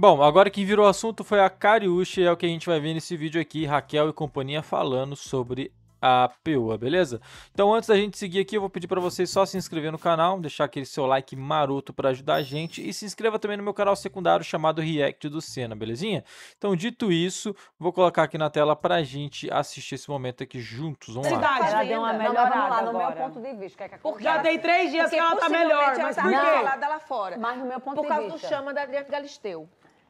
Bom, agora quem virou assunto foi a Kariushi, é o que a gente vai ver nesse vídeo aqui, Raquel e companhia falando sobre a POA, beleza? Então antes da gente seguir aqui, eu vou pedir para vocês só se inscrever no canal, deixar aquele seu like maroto para ajudar a gente e se inscreva também no meu canal secundário chamado React do Senna, belezinha? Então dito isso, vou colocar aqui na tela para a gente assistir esse momento aqui juntos, vamos lá. Cidade, ela deu uma melhorada não, lá, agora. no meu ponto de vista, é que porque Já tem três dias que ela tá melhor, mas tá por quê? Ela tá lá fora. Mas no meu ponto por de vista. Por causa do chama da Adriana Galisteu.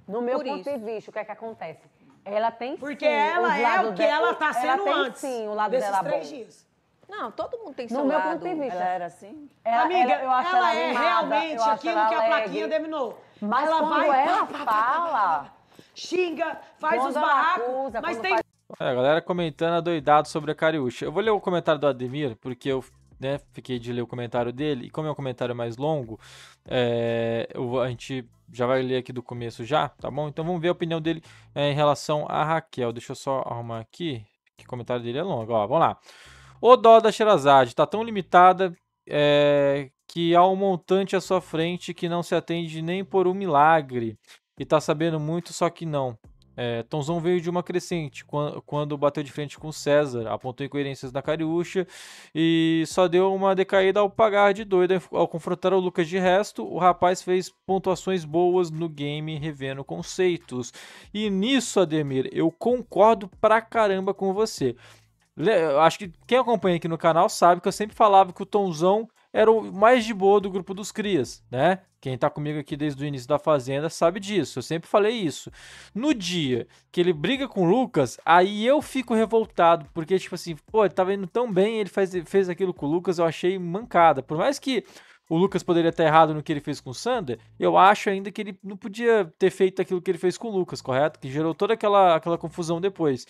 No meu Por ponto isso. de vista, o que é que acontece? Ela tem Porque sim, ela é o que ela tá sendo ela tem, antes. Sim, o lado desses dela três bom. dias. Não, todo mundo tem seu no meu lado. ponto de vista. Ela era assim? Ela, Amiga, ela, eu acho ela, ela é animada, é realmente aquilo que a plaquinha denominou. Mas ela vai, ela pá, fala... xinga, faz os barracos, mas tem... Faz... É, a galera comentando doidado sobre a Cariúcha. Eu vou ler o comentário do Ademir, porque eu né, fiquei de ler o comentário dele, e como é um comentário mais longo, é, eu, a gente já vai ler aqui do começo já, tá bom? Então vamos ver a opinião dele é, em relação a Raquel. Deixa eu só arrumar aqui, que o comentário dele é longo. Ó, vamos lá. O dó da Xerazade está tão limitada é, que há um montante à sua frente que não se atende nem por um milagre. E está sabendo muito, só que não. É, Tonzão veio de uma crescente quando, bateu de frente com César, apontou incoerências na Cariúcha e só deu uma decaída ao pagar de doido ao confrontar o Lucas de resto. O rapaz fez pontuações boas no game revendo conceitos. E nisso, Ademir, eu concordo pra caramba com você. acho que quem acompanha aqui no canal sabe que eu sempre falava que o Tonzão era o mais de boa do grupo dos crias, né? Quem tá comigo aqui desde o início da Fazenda sabe disso, eu sempre falei isso. No dia que ele briga com o Lucas, aí eu fico revoltado, porque, tipo assim, pô, ele tava indo tão bem, ele faz, fez aquilo com o Lucas, eu achei mancada. Por mais que o Lucas poderia estar errado no que ele fez com o Sander, eu acho ainda que ele não podia ter feito aquilo que ele fez com o Lucas, correto? Que gerou toda aquela, aquela confusão depois.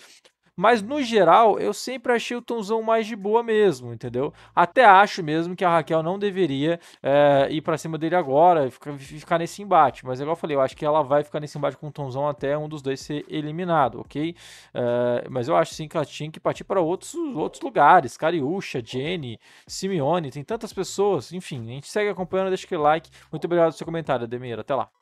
Mas no geral, eu sempre achei o Tonzão mais de boa mesmo, entendeu? Até acho mesmo que a Raquel não deveria é, ir para cima dele agora, ficar, ficar nesse embate. Mas igual eu falei, eu acho que ela vai ficar nesse embate com o Tonzão até um dos dois ser eliminado, ok? É, mas eu acho sim que ela tinha que partir para outros, outros lugares. Cariúcha, Jenny, Simeone, tem tantas pessoas. Enfim, a gente segue acompanhando, deixa aquele like. Muito obrigado pelo seu comentário, Ademir. Até lá.